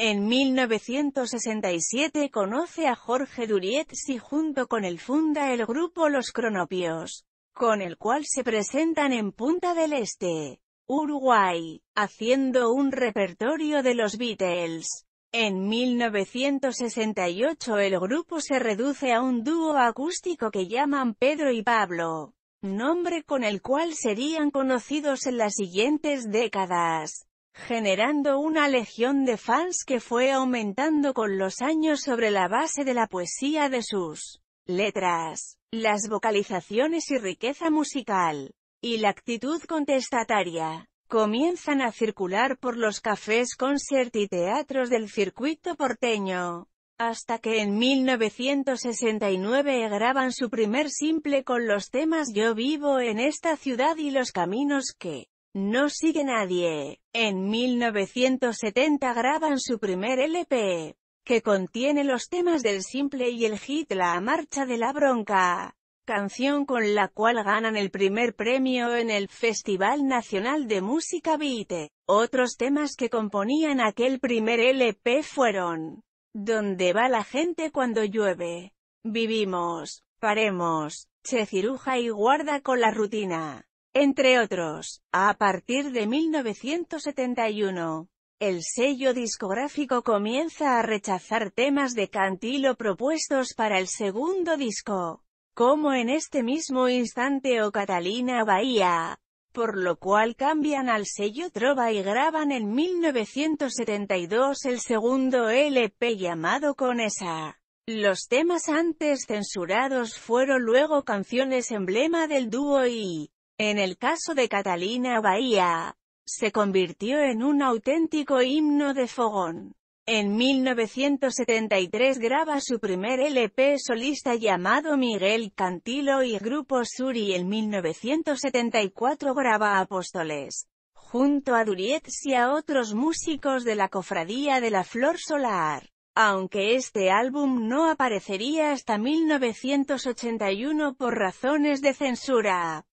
En 1967 conoce a Jorge Durietz y junto con él funda el grupo Los Cronopios, con el cual se presentan en Punta del Este, Uruguay, haciendo un repertorio de los Beatles. En 1968 el grupo se reduce a un dúo acústico que llaman Pedro y Pablo, nombre con el cual serían conocidos en las siguientes décadas generando una legión de fans que fue aumentando con los años sobre la base de la poesía de sus letras, las vocalizaciones y riqueza musical, y la actitud contestataria, comienzan a circular por los cafés concert y teatros del circuito porteño, hasta que en 1969 graban su primer simple con los temas Yo vivo en esta ciudad y los caminos que no sigue nadie. En 1970 graban su primer LP, que contiene los temas del simple y el hit La Marcha de la Bronca, canción con la cual ganan el primer premio en el Festival Nacional de Música Vite. Otros temas que componían aquel primer LP fueron Donde va la gente cuando llueve? Vivimos, paremos, se ciruja y guarda con la rutina entre otros. A partir de 1971, el sello discográfico comienza a rechazar temas de Cantilo propuestos para el segundo disco, como en este mismo instante o Catalina Bahía, por lo cual cambian al sello Trova y graban en 1972 el segundo LP llamado Conesa. Los temas antes censurados fueron luego canciones emblema del dúo y en el caso de Catalina Bahía, se convirtió en un auténtico himno de fogón. En 1973 graba su primer LP solista llamado Miguel Cantilo y Grupo Sur y en 1974 graba Apóstoles, junto a Durietz y a otros músicos de la Cofradía de la Flor Solar aunque este álbum no aparecería hasta 1981 por razones de censura.